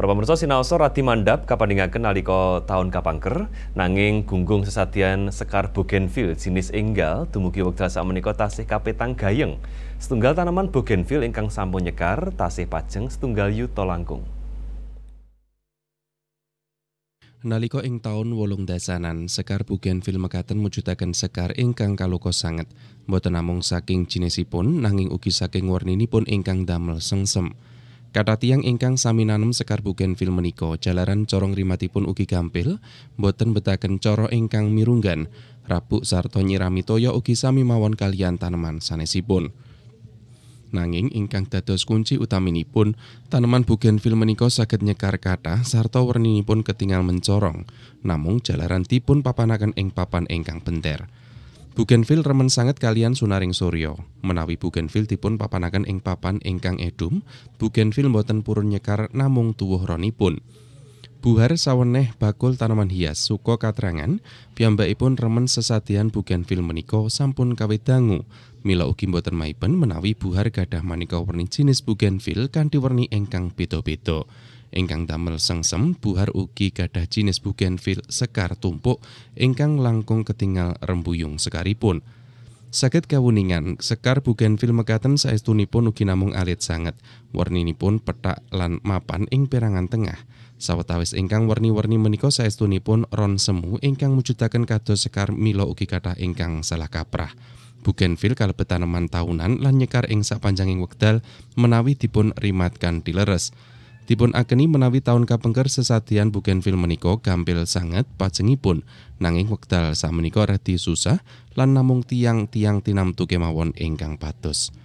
Para pemirsa sinaoso rati mandap kapandhingaken nalika taun kapangker nanging gunggung sesatian sekar bougainville jenis enggal dumugi wekdal menika tasih kapetang gayeng. Setunggal tanaman bougainville ingkang sampun nyekar tasih pajeng setunggal yuto langkung. Nalika ing taun wolung dasanan, sekar Bougainville mekaten mujudaken sekar ingkang kaluka sanget, boten namung saking jinisipun nanging ugi saking warninipun ingkang damel sengsem. Kata tiang ingkang sami nanem sekar buken film menika, jalaran corong rimatipun ugi gampil, boten betaken coro ingkang mirunggan, rabuk sarto nyirami toya ugi sami mawon kalian taneman sanesipun. Nanging ingkang dados kunci utaminipun, taneman bugen film menika saged nyekar kathah sarta werninipun ketinggal mencorong, namung jalaran dipun papanaken ing papan ingkang benter. Bugenvil remen sangat kalian sunaring Suryo Menawi Bugenvil dipun papanakan ing papan ingkang edum, Bugenvil boten purun nyekar namung tuwuh ronipun. Buhar saweneh bakul tanaman hias suko katrangan, piyambakipun remen sesadian Bugenvil menika sampun kawit dangu. Mila ugi boten maipen menawi buhar gadah manika warni jenis Bugenvil kanthi werni ingkang beda-beda ingkang damel sengsem buhar ugi gadah jinis bugenvil sekar tumpuk ingkang langkung ketinggal rembuyung sekaripun. Sakit kawuningan, sekar bugenvil mekaten saestunipun ugi namung alit sanget. Werninipun petak lan mapan ing perangan tengah. Sawetawis ingkang warni werni menika saestunipun ron semu ingkang mujudaken kados sekar milo ugi kathah ingkang salah kaprah. Bugenvil kalebet tanaman tahunan lan nyekar ing sapanjanging wekdal menawi dipun rimat kanthi leres. Dipun akeni menawi tahun kapengker film Bugenvil menika gampil sanget pajengipun nanging wekdal menikah radi susah lan namung tiang-tiang tinamtu kemawon ingkang patus.